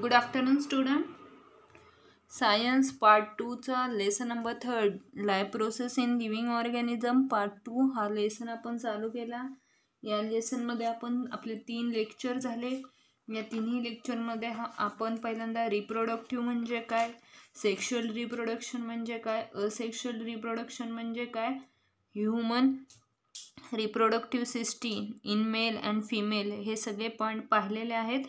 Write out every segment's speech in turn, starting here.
Good afternoon student science part टूचा lesson number third life process in living organism part two हा lesson आपण चालू केला या लेसनमध्ये आपण आपले तीन लेक्चर झाले या तिन्ही लेक्चरमध्ये हा आपण पहिल्यांदा रिप्रोडक्टिव्ह म्हणजे काय सेक्शुअल रिप्रोडक्शन म्हणजे काय असेक्शुअल रिप्रोडक्शन म्हणजे काय human reproductive system in male and female हे सगळे पॉईंट पाहिलेले आहेत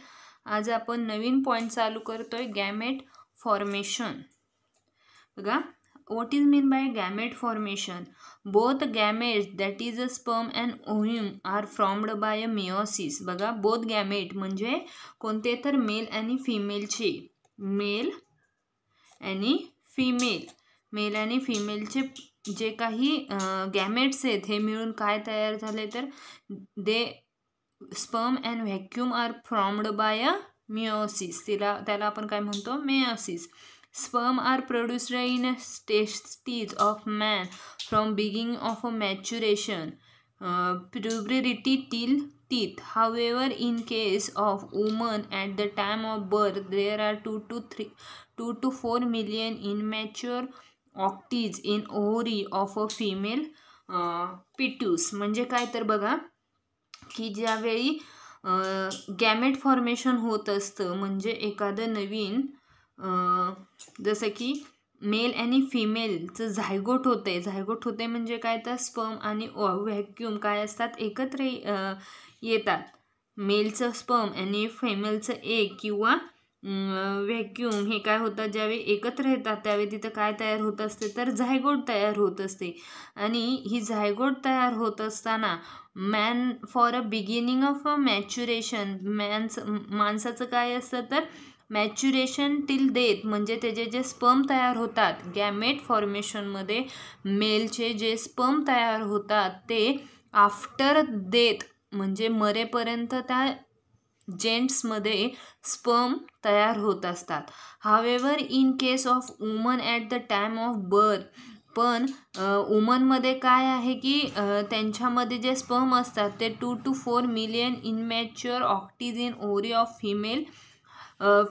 आज आपण नवीन पॉईंट चालू करतोय गॅमेट फॉर्मेशन बघा what is mean by gamete formation both gamete that is a sperm and ovum are formed by a meiosis बघा बोथ गॅमेट म्हणजे कोणते तर मेल आणि फिमेलचे मेल आणि फिमेल मेल आणि फिमेलचे जे काही गॅमेट्स आहेत हे मिळून काय तयार झाले तर they sperm and vacuum are formed by a meiosis तिला त्याला आपण काय म्हणतो meiosis sperm are produced in testes of man from beginning of a maturation puberty till however in case of woman at the time of birth there are two two three two two four million immature oocytes in ovary of a female foetus म्हणजे काय तर बघा की ज्यावेळी gamete formation होत असतं म्हणजे एखादं नवीन जसं की मेल आणि फिमेलचं झायगोट होते झायगोट होते म्हणजे काय तर स्पर्म आणि व्हॅक्यूम काय असतात एकत्र येतात मेलचं स्पर्म आणि फेमेलचं एक किंवा व्हॅक्यूम हे काय होतात ज्यावेळी एकत्र येतात त्यावेळी तिथं काय तयार होत असते तर झायगोट तयार होत असते आणि ही झायगोट तयार होत असताना man for a beginning of a maturation man's माणसाचं काय असतं तर मॅच्युरेशन टील देत म्हणजे त्याचे जे स्पम तयार होतात गॅमेट फॉर्मेशनमध्ये मेलचे जे स्पम तयार होतात ते आफ्टर देत म्हणजे मरेपर्यंत त्या जेंट्समध्ये स्पम तयार होत असतात however in case of woman at the time of birth पण वुमनमध्ये काय आहे की त्यांच्यामध्ये जे स्पम असतात ते two two four million immature oocytes in ovary of female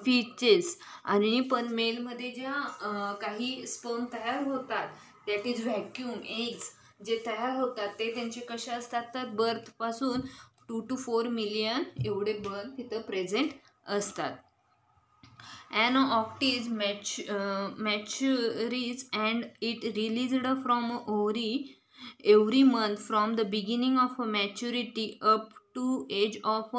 फिचेस आणि पण मेलमध्ये ज्या काही स्पम तयार होतात दॅट इज व्हॅक्यूम एग्स जे तयार होतात ते त्यांचे कसे असतात तर बर्थपासून टू टू फोर मिलियन एवढे बर्थ तिथं प्रेझेंट असतात ॲनो ऑक्टिज match matures and it release from a ovary every month from the beginning of maturity up to age of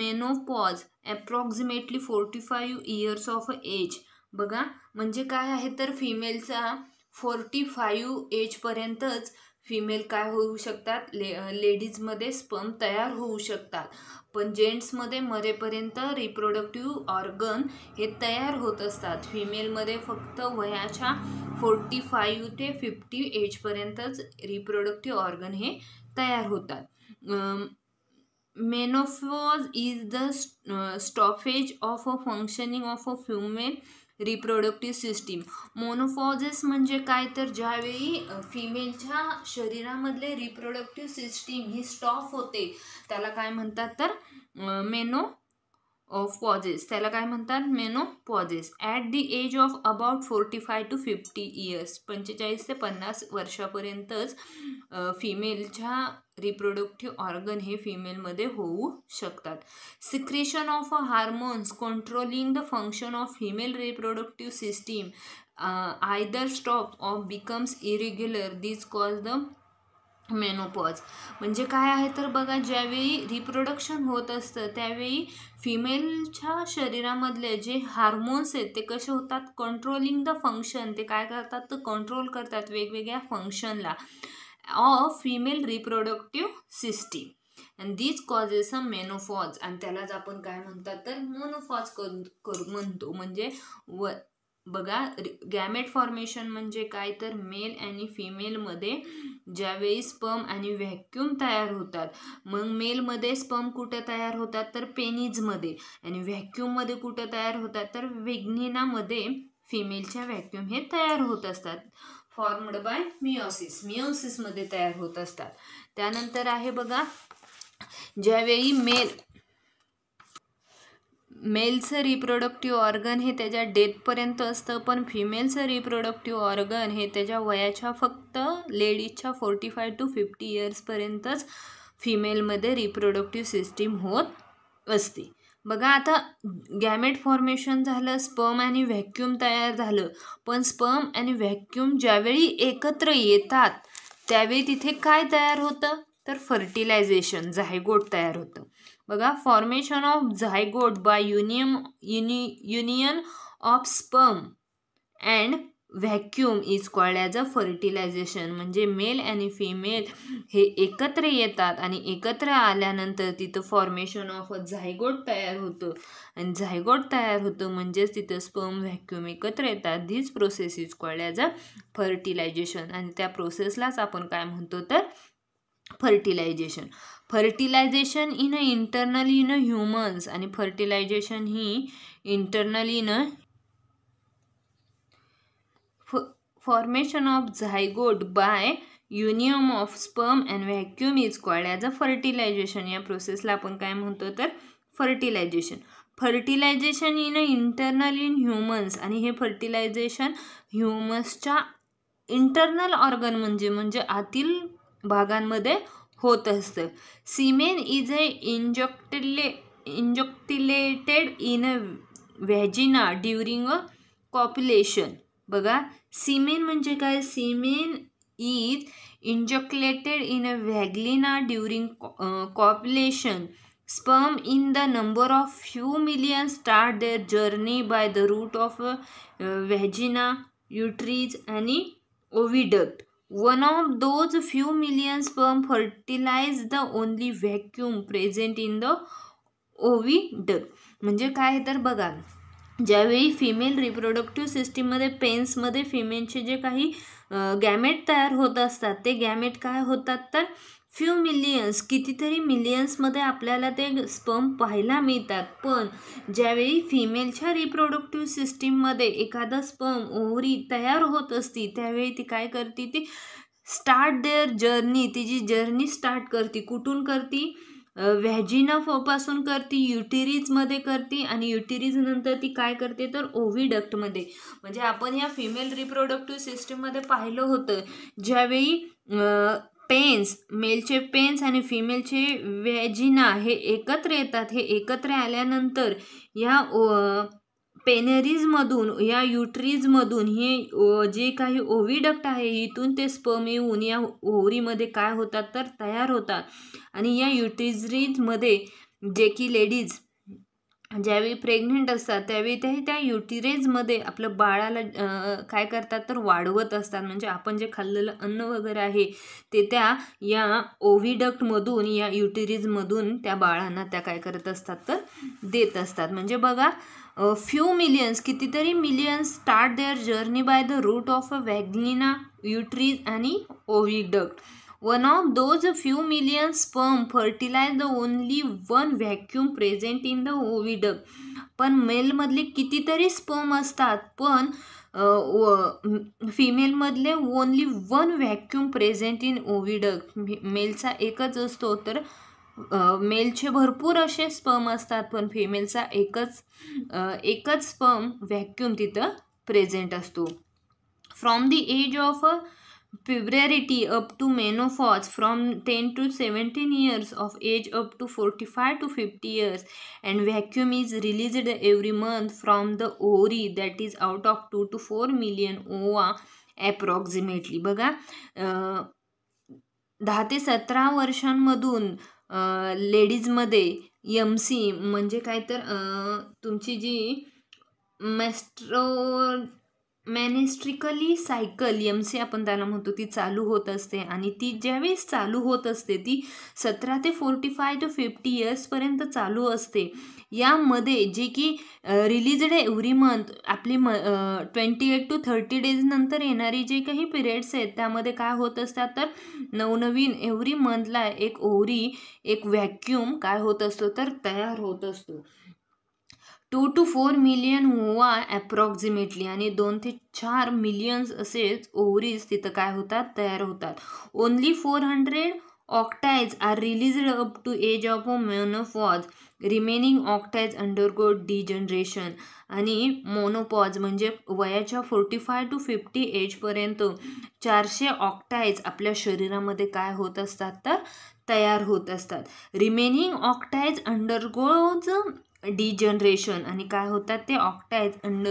menopause approximately forty five years of age बघा म्हणजे काय आहे तर फिमेलचा फोर्टी फायव्ह एजपर्यंतच फिमेल काय होऊ शकतात ले लेडीजमध्ये स्पम तयार होऊ शकतात पण जेंट्समध्ये मरेपर्यंत रिप्रोडक्टिव्ह ऑर्गन हे तयार होत असतात फिमेलमध्ये फक्त वयाच्या फोर्टी फाईव्ह ते फिफ्टी एजपर्यंतच रिप्रोडक्टिव्ह ऑर्गन हे तयार होतात menopause is the stoppage of a functioning of a female reproductive system menopauses म्हणजे काय तर ज्यावेळी फिमेलच्या शरीरामधले रिप्रोड़क्टिव सिस्टीम ही स्टॉप होते त्याला काय म्हणतात तर मेनो ऑफ पॉजेस त्याला काय म्हणतात menopauses at the age of about forty five to fifty years पंचेचाळीस ते पन्नास वर्षापर्यंतच फिमेलच्या रिप्रोडक्टिव्ह ऑर्गन हे फिमेलमध्ये होऊ शकतात secretion of a hormones controlling the function of female reproductive system either stop off becomes irregular this cause the menopause म्हणजे काय आहे तर बघा ज्यावेळी रिप्रोडक्शन होत असतं त्यावेळी फिमेलच्या शरीरामधले जे हार्मोन्स आहेत ते कसे होतात कंट्रोलिंग द फंक्शन ते काय करतात तर कंट्रोल करतात वेगवेगळ्या फंक्शनला of female reproductive system and these causes a menopause आणि त्यालाच आपण काय म्हणतात तर मोनोफॉज करू म्हणतो म्हणजे व बघा गॅमेट फॉर्मेशन म्हणजे काय तर मेल आणि फिमेलमध्ये ज्यावेळी स्पम आणि व्हॅक्यूम तयार होतात मग मेलमध्ये स्पम कुठं तयार होतात तर पेनीजमध्ये आणि व्हॅक्युममध्ये कुठं तयार होतात तर वेग्निनामध्ये फिमेलच्या व्हॅक्युम हे तयार होत असतात फॉर्मड बाय मिओसिस मिओसिसमध्ये तयार होत असतात त्यानंतर आहे बघा ज्यावेळी मेल मेलचं रिप्रोडक्टिव्ह ऑर्गन हे त्याच्या डेथपर्यंत असतं पण फिमेलचं रिप्रोडक्टिव्ह ऑर्गन हे त्याच्या वयाच्या फक्त लेडीजच्या फोर्टी फाय टू फिफ्टी इयर्सपर्यंतच फिमेलमध्ये रिप्रोडक्टिव्ह सिस्टीम होत असते बघा आता गॅमेट फॉर्मेशन झालं स्पम आणि व्हॅक्यूम तयार झालं पण स्पम आणि व्हॅक्यूम ज्यावेळी एकत्र येतात त्यावेळी तिथे काय तयार होतं तर फर्टिलायझेशन झायगोट तयार होतं बघा formation of zygote by union uni union of sperm and vacuum is called as a fertilisation म्हणजे मेल आणि फिमेल हे एकत्र येतात आणि एकत्र आल्यानंतर तिथं फॉर्मेशन ऑफ अ झायगोट तयार होतं आणि झायगोट तयार होतं म्हणजेच तिथं स्पर्म व्हॅक्यूम एकत्र येतात these process is called as a fertilisation आणि त्या प्रोसेसलाच आपण काय म्हणतो तर fertilisation fertilisation in a internal in a humans आणि फर्टिलायझेशन ही internal in a formation of zygote by union of sperm and vacuum is called as a fertilisation या प्रोसेसला आपण काय म्हणतो तर fertilisation fertilisation in a internal in humans आणि हे फर्टिलायझेशन ह्युमन्सच्या इंटरनल ऑर्गन म्हणजे म्हणजे आतील भागांमध्ये होत असतं सीमेन इज अ इंजक्टिले ejaculated in a vagina during a copulation बघा सीमेन म्हणजे काय semen is ejaculated in a व्हॅगलिना during copulation sperm in the number of few million start their journey by the route of vagina uterus आणि oviduct one of those few million sperm fertilize the only vacuum present in the oviduct म्हणजे काय तर बघा ज्यावेळी female reproductive सिस्टीममध्ये पेन्समध्ये फिमेलचे जे काही gamete तयार होत असतात ते गॅमेट काय होतात तर फ्यू मिलियन्स कितीतरी मिलियन्समध्ये आपल्याला ते स्पम पाहायला मिळतात पण ज्यावेळी फिमेलच्या रिप्रोडक्टिव्ह सिस्टीममध्ये एखादा स्पम ओव्हरी तयार होत असती त्यावेळी ती काय करते ती स्टार्ट देअर जर्नी तिची जर्नी स्टार्ट करते कुठून करते व्हॅजिना फोपासून करते युटिरीजमध्ये करते आणि युटिरीज नंतर ती काय करते तर ओव्हिडक्टमध्ये म्हणजे आपण ह्या फिमेल रिप्रोडक्टिव्ह सिस्टीममध्ये पाहिलं होतं ज्यावेळी पेन्स मेलचे पेन्स आणि फिमेलचे व्हॅजिना हे एकत्र येतात हे एकत्र आल्यानंतर या पेनेरीजमधून या युट्रीजमधून हे जे काही ओविडक्ट आहे इथून ते स्पर्म येऊन या ओवरीमध्ये काय होतात तर तयार होतात आणि या युट्रीजरीजमध्ये जे की लेडीज ज्यावेळी प्रेग्नेंट असतात त्यावेळी ते त्या युटिरेजमध्ये आपलं बाळाला काय करतात तर वाढवत असतात म्हणजे आपण जे खाल्लेलं अन्न वगैरे आहे ते त्या या ओव्हिडक्टमधून या युटिरीजमधून त्या बाळांना त्या काय करत असतात तर देत असतात म्हणजे बघा फ्यू मिलियन्स कितीतरी millions start their journey by the route of a vagina uterus आणि oviduct one of those few million sperm fertilise the only one vacuum present in the oviduct पण मेलमधले कितीतरी स्पर्म असतात पण फिमेलमधले only one vacuum present in oviduct मेलचा एकच असतो तर मेलचे भरपूर असे स्पर्म असतात पण फिमेलचा एकच एकच स्पर्म व्हॅक्यूम तिथं प्रेझेंट असतो from the age of puberty up to menopause from 10 to 17 years of age up to 45 to 50 years and vacuum is released every month from the ORI that is out of 2 to 4 million ova approximately बघा 17 ते सतरा वर्षांमधून ladies यम mc म्हणजे kay तर तुमची जी menstrual menstrually cycle M C आपण त्याला म्हणतो ती चालू होत असते आणि ती ज्यावेळेस चालू होत असते ती सतरा ते फोर्टी फाय टू फिफ्टी इयर्सपर्यंत चालू असते यामध्ये जे की रिलीज डे एव्हरी मंथ आपली म ट्वेंटी एट टू थर्टी डेजनंतर येणारी जे काही पिरियड्स आहेत त्यामध्ये काय होत असतात तर नवनवीन एव्हरी मंथला एक ओरी एक व्हॅक्यूम काय होत असतो तर तयार होत असतो टू टू फोर मिलियन हुआ ॲप्रॉक्झिमेटली आणि दोन ते चार मिलियन्स असेच ओव्हरीज तिथं काय होतात तयार होतात only four hundred oocytes are released up to age of menopause remaining oocytes undergo degeneration आणि मोनोपॉज म्हणजे वयाच्या फोर्टी फाय टू फिफ्टी एजपर्यंत चारशे ऑक्टाईज आपल्या शरीरामध्ये काय होत असतात तर तयार होत असतात रिमेनिंग ऑक्टाईज अंडरगोज डिजनरेशन आणि काय होतात ते ऑक्टाईज अंड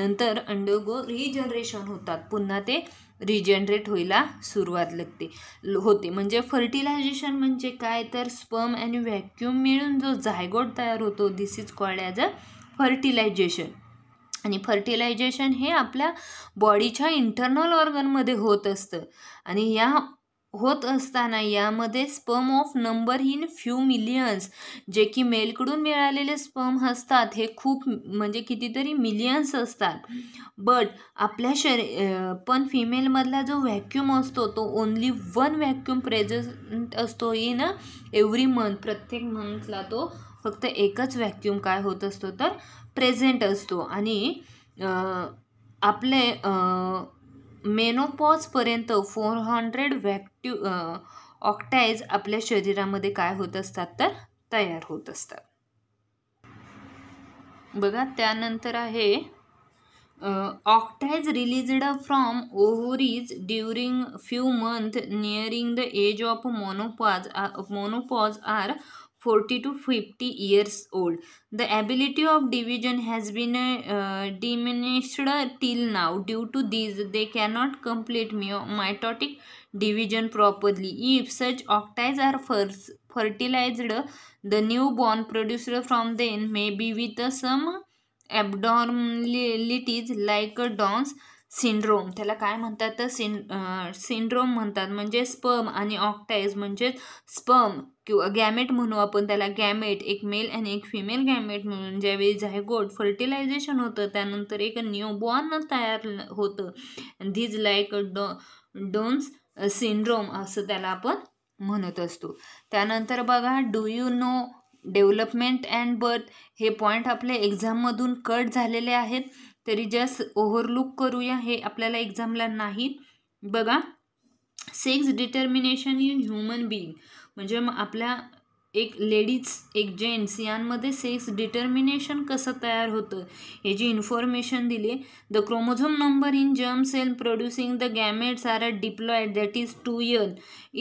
नंतर अंडगो रिजनरेशन होतात पुन्हा ते रिजनरेट व्हायला सुरुवात लागते होते म्हणजे फर्टिलायझेशन म्हणजे काय तर स्पर्म आणि व्हॅक्यूम मिळून जो झायगोट तयार होतो this is called as a fertilisation आणि फर्टिलायझेशन हे आपल्या बॉडीच्या इंटरनल ऑर्गनमध्ये होत असतं आणि या होत असताना यामध्ये sperm of number in few millions जे की मेलकडून मिळालेले स्पम असतात हे खूप म्हणजे कितीतरी मिलियन्स असतात बट आपल्या शरी पण फिमेलमधला जो व्हॅक्यूम असतो तो ओन्ली वन व्हॅक्यूम प्रेझेंट असतो इन एव्हरी मंथ प्रत्येक मंथला तो फक्त एकच व्हॅक्यूम काय होत असतो तर प्रेझेंट असतो आणि आपले मेनोपॉजपर्यंत फोर हंड्रेड व्हॅक्ट्यू ऑक्टाईज आपल्या शरीरामध्ये काय होत असतात तर तयार होत असतात बघा त्यानंतर आहे oocytes released from ovaries during few month nearing the age of menopause menopause are 40 to 50 years old. The ability of division has been uh, diminished till now. Due to this, they cannot complete mitotic division properly. If such octaves are first fertilized, the newborn producer from them may be with some abnormalities like dons syndrome त्याला काय म्हणतात तर cin syndrome म्हणतात म्हणजे sperm आणि ऑक्टाईज म्हणजेच sperm किंवा gamete म्हणू आपण त्याला गॅमेट एक मेल आणि एक फिमेल गॅमेट म्हणून ज्यावेळी झायगोट फर्टिलायझेशन होतं त्यानंतर एक न्यूबॉर्न तयार होतं these like Down Down's syndrome असं त्याला आपण म्हणत असतो त्यानंतर बघा do you know development and birth हे पॉईंट आपले एक्झाममधून कट झालेले आहेत तरी जस ओव्हरलुक करूया हे आपल्याला एक्झामला नाही बघा sex determination in human being म्हणजे मग आपल्या एक लेडीज एक जेंट्स यांमध्ये सेक्स डिटर्मिनेशन कसं तयार होतं हे जी इन्फॉर्मेशन दिली the chromosome number in germ cell producing the gametes are a diploid that is two year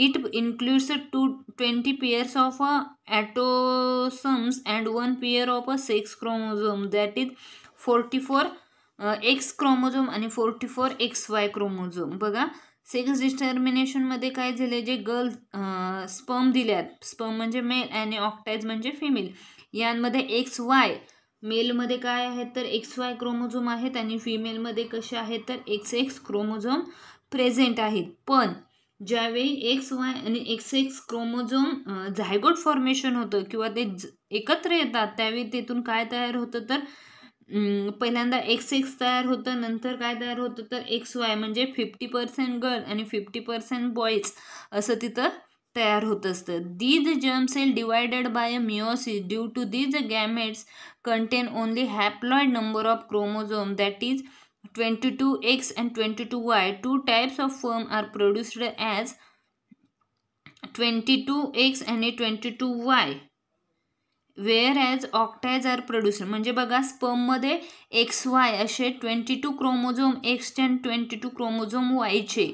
it includes two twenty pairs of a autosomes and one pair of a sex chromosome that is forty four X chromosome आणि forty four X Y chromosome बघा sex डिस्टर्मिनेशनमध्ये काय झाले जे girl sperm दिल्यात sperm म्हणजे male आणि oocytes म्हणजे फिमेल यांमध्ये एक्स वाय मेलमध्ये काय आहेत तर एक्स वाय क्रोमोझोम आहेत आणि फिमेलमध्ये कसे आहेत तर एक्स एक्स क्रोमोझोम प्रेझेंट आहेत पण ज्यावेळी एक्स वाय आणि X X chromosome zygote formation होतं किंवा ते एकत्र येतात त्यावेळी तिथून काय तयार होतं तर पहिल्यांदा एक्स एक्स तयार होतं नंतर काय तयार होतं तर एक्स वाय म्हणजे फिफ्टी पर्सेंट गर्ल आणि फिफ्टी पर्सेंट बॉईज असं तिथं तयार होत असतं these germ cell divided by a meiosis due to these gametes contain only haploid number of chromosome that is twenty two X and twenty two Y two types of sperm are produced as twenty two X आणि twenty two Y where as oocytes are producer म्हणजे बघा स्पममध्ये X Y असे twenty two chromosome X ten twenty two chromosome वायचे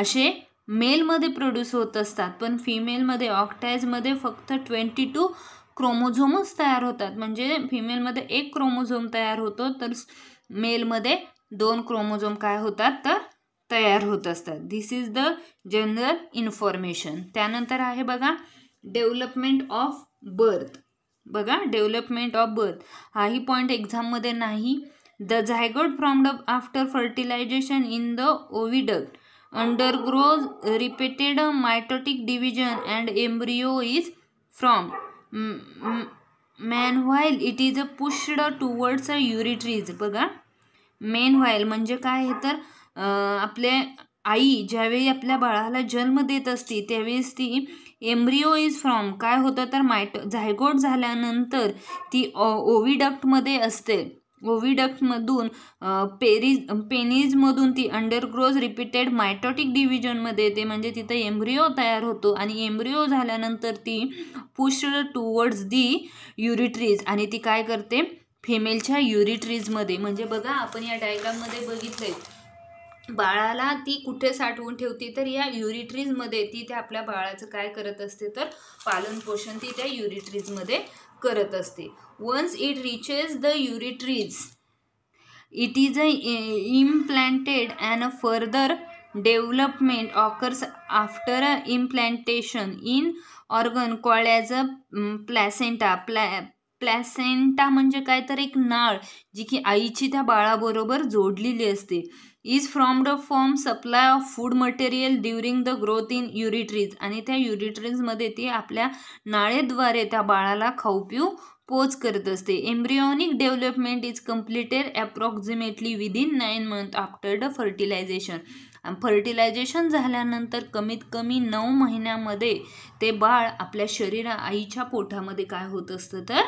असे मेलमध्ये produce होत असतात पण फिमेलमध्ये ऑक्टायजमध्ये फक्त ट्वेंटी टू क्रोमोझोमच तयार होतात म्हणजे फिमेलमध्ये एक क्रोमोझोम तयार होतो तर मेलमध्ये दोन क्रोमोझोम काय होतात तर तयार होत असतात this is the general information त्यानंतर आहे बघा डेव्हलपमेंट ऑफ बर्थ बघा डेव्हलपमेंट ऑफ बर्थ हाही पॉईंट एक्झाममध्ये नाही the zygote from after fertilization in the oviduct undergoes repeated mitotic division and embryo is from meanwhile it is a pushed towards a uterus बघा main while म्हणजे काय हे तर आपले आई ज्यावेळी आपल्या बाळाला जन्म देत असते त्यावेळेस ती एम्ब्रिओ इज फ्रॉम काय होतं तर मायट झायगोट झाल्यानंतर ती ओविडक्टमध्ये असते ओविडक्टमधून पेरिज पेनिजमधून ती अंडरग्रोज रिपीटेड मायटॉटिक डिव्हिजनमध्ये येते म्हणजे तिथं एम्ब्रिओ तयार होतो आणि एम्ब्रिओ झाल्यानंतर ती पुश टुवर्ड्स दी युरिट्रीज आणि ती काय करते फिमेलच्या युरिट्रीजमध्ये म्हणजे बघा आपण या डायग्राममध्ये बघितलं आहे बाळाला ती कुठे साठवून ठेवते तर या युरिट्रीजमध्ये ती त्या आपल्या बाळाचं काय करत असते तर पालन पोषण ती त्या युरिट्रीजमध्ये करत असते once it reaches the uterus it is a implanted and a further development occurs after a implantation in organ call as a placenta प्लॅ प्लॅसेंटा म्हणजे काय तर एक नाळ जी की आईची त्या बाळाबरोबर जोडलेली असते is from the form supply of food material during the growth in uterus आणि त्या युरिट्रीजमध्ये ती आपल्या नाळेद्वारे त्या बाळाला खाऊ पिऊ पोच करत असते embryonic development is completed approximately within nine month after the fertilization fertilization झाल्यानंतर कमीत कमी नऊ महिन्यामध्ये ते बाळ आपल्या शरीरा आईच्या पोटामध्ये काय होत असतं तर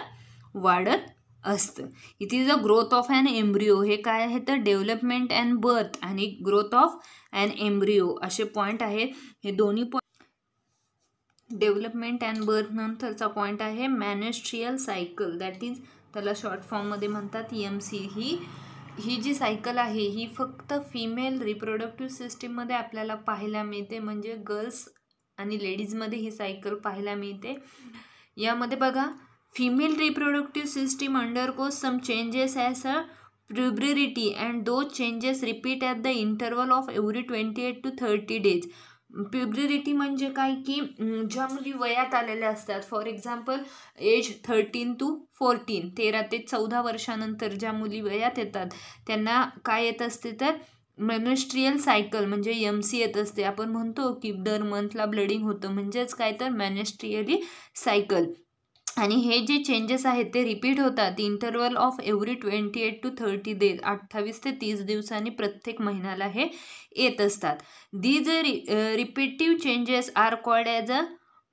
वाढत असतं इथे a growth of and embryo हे काय आहे तर डेव्हलपमेंट अँड बर्थ आणि ग्रोथ ऑफ अँड एम्ब्रिओ असे पॉईंट आहे हे दोन्ही पॉईंट डेव्हलपमेंट अँड बर्थ नंतरचा पॉईंट आहे मॅनेस्ट्रियल सायकल दॅट इज त्याला शॉर्ट फॉर्ममध्ये म्हणतात एम e सी ही ही जी सायकल आहे ही फक्त फिमेल रिप्रोडक्टिव्ह सिस्टीममध्ये आपल्याला पाहायला मिळते म्हणजे गर्ल्स आणि लेडीजमध्ये ही सायकल पाहायला मिळते यामध्ये बघा सिस्टम सिस्टीम को some changes changes sir puberty and those changes repeat at the interval of every twenty eight to thirty days puberty म्हणजे काय की ज्या मुली वयात आलेल्या असतात for example age thirteen to fourteen तेरा ते चौदा वर्षानंतर ज्या मुली वयात येतात त्यांना काय येत असते तर मॅनेस्ट्रियल सायकल म्हणजे एम सी येत असते आपण म्हणतो की दर मंथला ब्लडिंग होतं म्हणजेच काय तर मॅनेस्ट्रियली सायकल आणि हे जे चेंजेस आहेत ते रिपीट होतात interval of every twenty eight to thirty days अठ्ठावीस ते तीस दिवसांनी प्रत्येक महिन्याला हे येत असतात दीज रि repetitive changes are called as a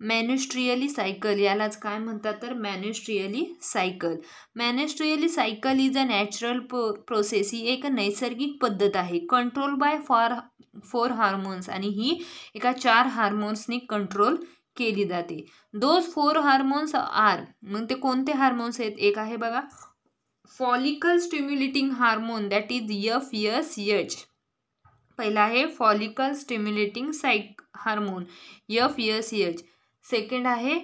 menstrual cycle यालाच काय म्हणतात तर menstrual cycle menstrual cycle is a natural प्रो प्रोसेस ही एक नैसर्गिक पद्धत आहे control by for four hormones आणि ही एका चार हार्मोन्सनी कंट्रोल केली जाते दोज फोर हार्मोन्स आर मग ते कोणते हार्मोन्स आहेत एक आहे बघा follicle stimulating hormone that is F S H पहिला आहे फॉलिकल स्टिम्युलेटिंग सायक hormone F S H second आहे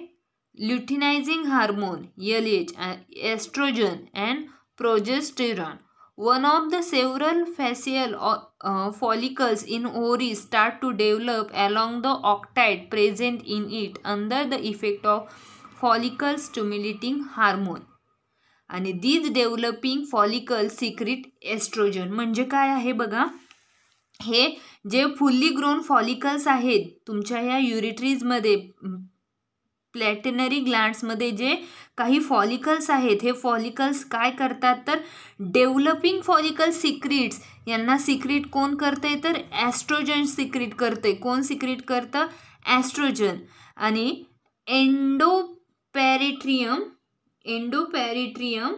luteinizing hormone L H estrogen and progesterone one of the several facial follicles in ovary start to develop along the oocyte present in it under the effect of follicles stimulating hormone आणि these developing follicles secrete estrogen म्हणजे काय आहे बघा हे जे fully grown follicles आहेत तुमच्या ह्या युरिटरीजमध्ये प्लॅटनरी ग्लँड्समध्ये जे काही फॉलिकल्स आहेत हे फॉलिकल्स काय करतात तर डेव्हलपिंग फॉलिकल सिक्रिट्स यांना सिक्रिट कोण करते तर ॲस्ट्रोजन सिक्रीट करते कोण सिक्रिट करतं ॲस्ट्रोजन आणि एंडोपॅरेट्रियम एंडोपॅरेट्रियम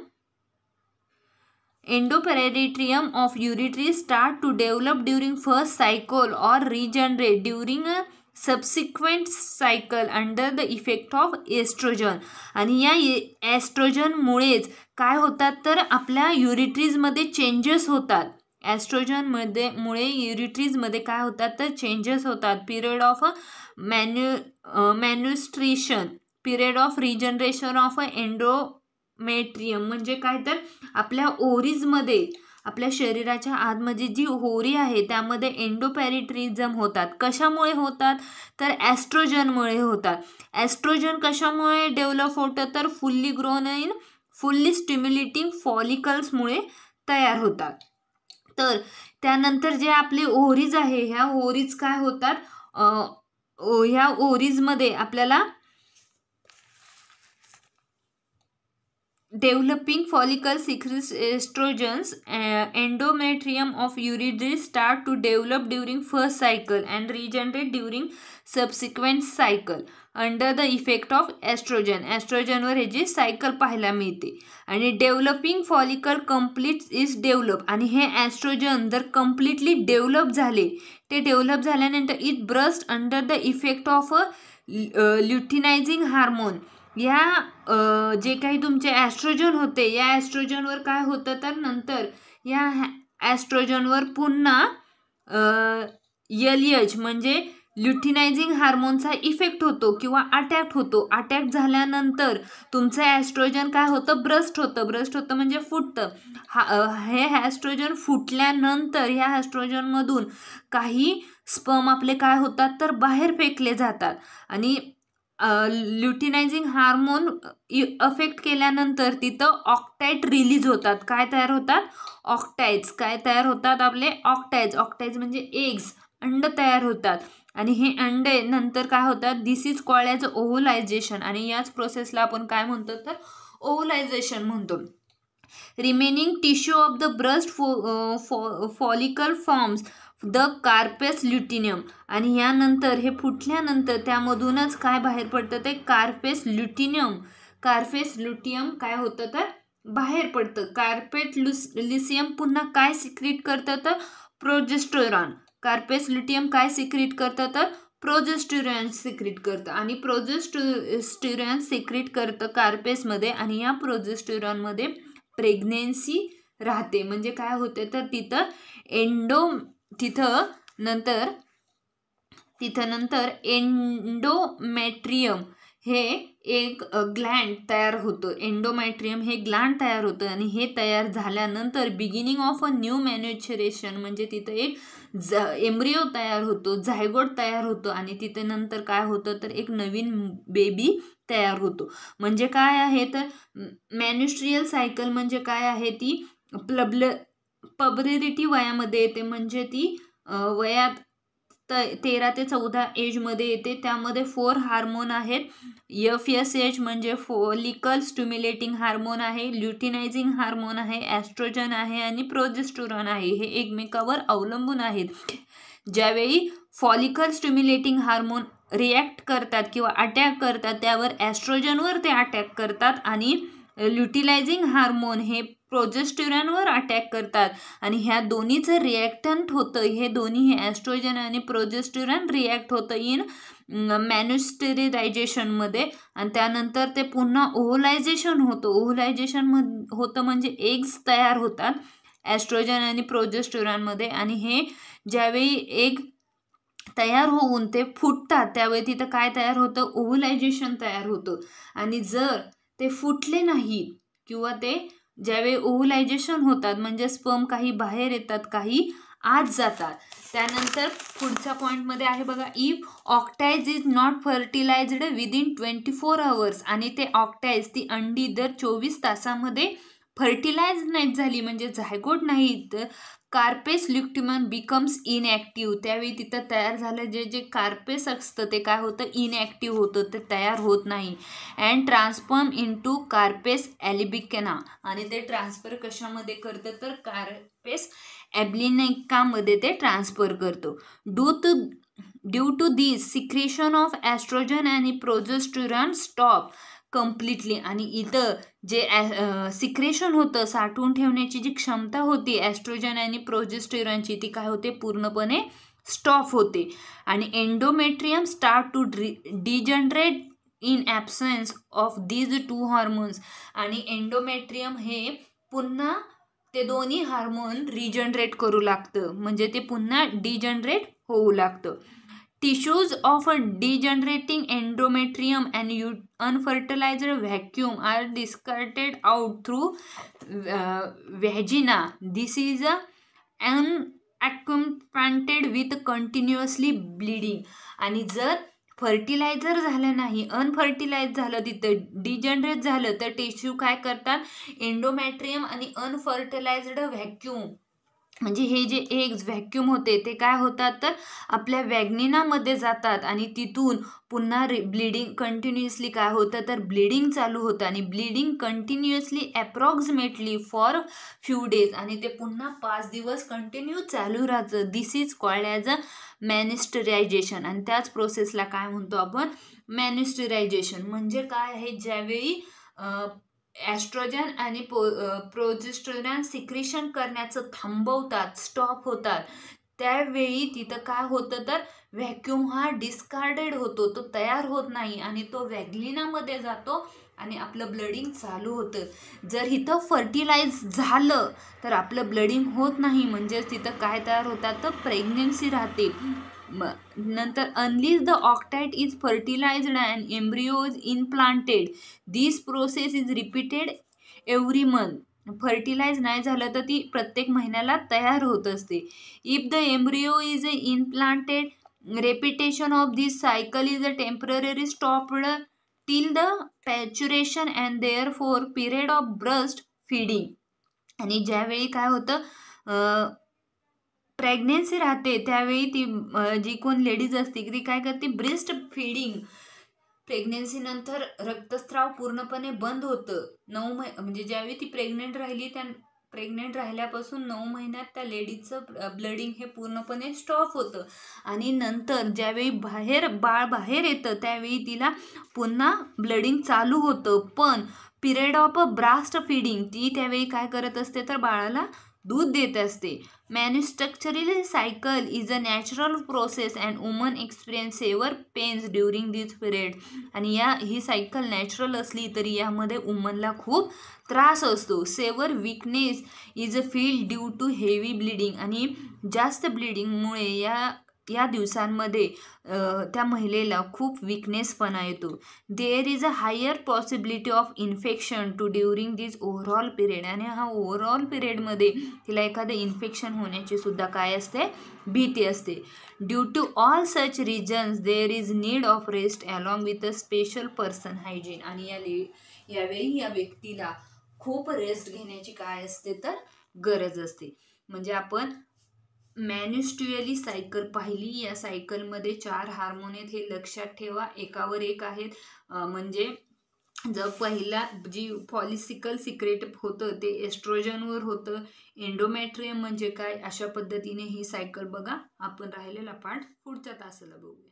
एंडोपॅरेट्रियम ऑफ युरिट्री start to develop during first cycle or regenerate during a subsequent cycle under the effect of estrogen आणि या एस्ट्रोजनमुळेच e- काय होतात तर आपल्या युरिट्रीजमध्ये चेंजेस होतात ॲस्ट्रोजनमध्ये मुळे युरिट्रीजमध्ये काय होतात तर चेंजेस होतात पिरियड ऑफ मॅन्यु menstruation period of regeneration of endometrium म्हणजे काय तर आपल्या ओरिजमध्ये आपल्या शरीराच्या आतमध्ये जी होरी आहे त्यामध्ये एन्डोपॅरिट्रिझम होतात कशामुळे होतात तर ॲस्ट्रोजनमुळे होतात ॲस्ट्रोजन कशामुळे डेव्हलप होतं तर fully grown in fully stimulating फॉलिकल्समुळे तयार होतात तर त्यानंतर जे आपले ओरीज आहे ह्या ओरीज काय होतात ह्या ओरीजमध्ये आपल्याला developing follicle secretes estrogens endometrium of युरिड्री start to develop during first cycle and regenerate during subsequent cycle under the effect of estrogen ॲस्ट्रोजनवर ह्याची सायकल पाहायला मिळते आणि developing follicle complete is develop आणि हे ॲस्ट्रोजन जर कम्प्लिटली डेव्हलप झाले ते डेव्हलप झाल्यानंतर it burst under the effect of a luteinizing hormone या जे काही तुमचे ॲस्ट्रोजन होते या ॲस्ट्रोजनवर काय होतं तर नंतर या ॲस्ट्रोजनवर पुन्हा यलियज म्हणजे ल्युटिनायझिंग हार्मोनचा इफेक्ट होतो किंवा अटॅक होतो अटॅक झाल्यानंतर तुमचं ॲस्ट्रोजन काय होतं ब्रस्ट होतं ब्रस्ट होतं म्हणजे फुटतं हा हे ॲस्ट्रोजन फुटल्यानंतर ह्या ॲस्ट्रोजनमधून काही स्पम आपले काय होतात तर बाहेर फेकले जातात आणि ल्युटिनायझिंग हार्मोन अफेक्ट केल्यानंतर तिथं ऑक्टाईट रिलीज होतात काय तयार होतात ऑक्टाईज काय तयार होतात आपले ऑक्टाईज ऑक्टाईज म्हणजे एग्स अंड तयार होतात आणि हे अंडे नंतर काय होतात दिस इज कॉल ॲज आणि याच प्रोसेसला आपण काय म्हणतो तर ओव्हलायझेशन म्हणतो remaining tissue of the burst फॉ follicle forms the corpus luteum आणि यानंतर हे फुटल्यानंतर त्यामधूनच काय बाहेर पडतं ते कार्पेस ल्युटिनियम कार्पेस ल्युटियम काय होतं तर बाहेर पडतं कार्पेट लुस लिसियम पुन्हा काय सिक्रीट करतं तर प्रोजेस्टोरॉन कार्पेस ल्युटियम काय सिक्रीट करतं तर प्रोजेस्टिरॉन सिक्रीट करतं आणि प्रोजेस्टिरॉन सिक्रीट करतं कार्पेसमध्ये आणि या प्रोजेस्टिरॉनमध्ये प्रेग्नेन्सी राहते म्हणजे काय होते तर तिथं एंडो तिथं नंतर तिथं नंतर एंडोमॅट्रियम हे एक ग्लँड तयार होतं एंडोमॅट्रियम हे ग्लँड तयार होतं आणि हे तयार झाल्यानंतर beginning of a new menstruation म्हणजे तिथं एक ज एम्ब्रिओ तयार होतो झायगोड तयार होतो आणि तिथे नंतर काय होतं तर एक नवीन बेबी तयार होतो म्हणजे काय आहे तर मॅन्युस्ट्रियल सायकल म्हणजे काय आहे ती प्लबल पबरेरिटी वयामध्ये येते म्हणजे ती वयात तेरा ते चौदा एजमध्ये येते त्यामध्ये फोर हार्मोन आहेत यफ यस एज म्हणजे फोलिकल स्टिम्युलेटिंग हार्मोन आहे ल्युटिनायझिंग हार्मोन आहे ॲस्ट्रोजन आहे आणि प्रोजेस्टोरॉन आहे हे एकमेकावर अवलंबून आहेत ज्यावेळी फॉलिकल स्टिम्युलेटिंग हार्मोन रिॲक्ट करतात किंवा अटॅक करतात त्यावर ॲस्ट्रोजनवर ते अटॅक करतात आणि ल्युटिलायझिंग हार्मोन हे प्रोजेस्ट्युरॉनवर अटॅक करतात आणि ह्या दोन्हीचं रिॲक्टंट होतं हे दोन्ही हे ॲस्ट्रोजन आणि प्रोजेस्ट्युरॉन रिॲक्ट होतं इन मॅन्युस्टेरिलायझेशनमध्ये आणि त्यानंतर ते पुन्हा ओहलायझेशन होतं ओहलायझेशन म होतं म्हणजे एग्स तयार होतात ॲस्ट्रोजन आणि प्रोजेस्ट्युरॉनमध्ये आणि हे ज्यावेळी एग तयार होऊन ते फुटतात त्यावेळी तिथं काय तयार होतं ओव्हलायझेशन तयार होतं आणि जर ते फुटले नाही किंवा ते ज्यावेळी ओव्हलायजेशन होतात म्हणजे स्पर्म काही बाहेर येतात काही आत जातात त्यानंतर पुढच्या पॉईंटमध्ये आहे बघा इफ ऑक्टाईज is not fertilized within twenty four hours आणि ते ऑक्टाईज ती अंडी दर चोवीस तासामध्ये फर्टिलाइज नाही झाली म्हणजे झायगोट नाही कार्पेस ल्युक्टिमन बिकम्स इनॲक्टिव्ह त्यावेळी तिथं तयार झालं जे जे कार्पेस असतं ते काय होतं इनॲक्टिव्ह होतं ते तयार होत नाही and transform into corpus albicans आणि ते ट्रान्सफर कशामध्ये करतं तर कार्पेस ॲब्लिनेकामध्ये ते ट्रान्सफर करतो due to due to this secretion of estrogen आणि प्रोजेस्टुरन स्टॉप कम्प्लिटली आणि इथं जे ॲ सिक्रेशन होतं साठवून ठेवण्याची जी क्षमता होती ॲस्ट्रोजन आणि प्रोजेस्टेरॉनची ती काय होते पूर्णपणे स्टॉप होते आणि एन्डोमेट्रियम स्टार्ट टू ड्री degenerate in absence of these two hormones आणि एन्डोमेट्रियम हे पुन्हा ते दोन्ही हार्मोन रिजनरेट करू लागतं म्हणजे ते पुन्हा डिजनरेट होऊ लागतं tissues of degenerating endometrium and you unfertilized vacuum are discarded out through vagina this is an accompanied with continuously bleeding आणि जर फर्टिलायझर झालं नाही अनफर्टिलाइज झालं तिथं डिजनरेट झालं तर टिश्यू काय करतात एंडोमॅट्रियम आणि अनफर्टिलाइझड व्हॅक्यूम म्हणजे हे जे एग्ज व्हॅक्यूम होते ते काय होतात तर आपल्या वॅग्निनामध्ये जातात आणि तिथून पुन्हा रि ब्लिडिंग कंटिन्युअसली काय होतं तर ब्लिडिंग चालू होतं आणि bleeding continuously approximately for few days आणि ते पुन्हा पाच दिवस कंटिन्यू चालू राहतं this is called as a menstruation आणि त्याच प्रोसेसला काय म्हणतो आपण मॅनिस्टरायझेशन म्हणजे काय आहे ज्यावेळी ॲस्ट्रोजन आणि पो प्रोजेस्ट्रोजन सिक्रिशन करण्याचं थांबवतात स्टॉप होतात त्यावेळी तिथं काय होतं तर व्हॅक्यूम हा डिस्कार्डेड होतो तो तयार होत नाही आणि तो वॅगलिनामध्ये जातो आणि आपलं ब्लडिंग चालू होतं जर इथं फर्टिलाइज झालं तर आपलं ब्लडिंग होत नाही म्हणजेच तिथं काय तयार होतात तर प्रेग्नेन्सी राहते नंतर unless the oocyte is fertilized and embryos in planted this process is repeated every month fertilize नाही झालं तर ती प्रत्येक महिन्याला तयार होत असते if the embryo is a implanted repetition of this cycle is a temporary stopped till the parturition and there for period of breast feeding आणि ज्यावेळी काय होतं प्रेग्नेन्सी राहते त्यावेळी ती जी कोण लेडीज असते ती काय करते ब्रेस्ट फिडिंग प्रेग्नेन्सीनंतर रक्तस्राव पूर्णपणे बंद होतं नऊ मह म्हणजे ज्यावेळी ती प्रेग्नेंट राहिली त्या प्रेग्नेंट राहिल्यापासून नऊ महिन्यात त्या लेडीजचं ब्लडिंग हे पूर्णपणे स्टॉप होतं आणि नंतर ज्यावेळी बाहेर बाळ बाहेर येतं त्यावेळी तिला पुन्हा ब्लडिंग चालू होतं पण पिरियड ऑफ ब्रास्ट फीडिंग ती त्यावेळी काय करत असते तर बाळाला दूध देत असते menstrual cycle is a natural process and woman experience severe pains during this period आणि या ही सायकल नॅचरल असली तरी यामध्ये वुमनला खूप त्रास असतो severe weakness is a feel due to heavy bleeding आणि जास्त ब्लिडिंगमुळे या या दिवसांमध्ये त्या महिलेला खूप विकनेसपणा येतो there is a higher possibility of infection too during this overall period आणि हा ओव्हरऑल पिरियडमध्ये तिला एखादं इन्फेक्शन होण्याची सुद्धा काय असते भीती असते due to all such reasons there is need of rest along with a special person hygiene आणि या ले यावेळी या व्यक्तीला खूप रेस्ट घेण्याची काय असते तर गरज असते म्हणजे आपण मॅन्युस्ट्युअली सायकल पाहिली या सायकलमध्ये चार हार्मोन आहेत हे लक्षात ठेवा एकावर एक आहेत म्हणजे जर पहिला जी पॉलिसिकल सिक्रेट होतं ते एस्ट्रोजनवर होतं एंडोमॅट्रियम म्हणजे काय अशा पद्धतीने ही सायकल बघा आपण राहिलेला पाठ पुढच्या तासाला बघूया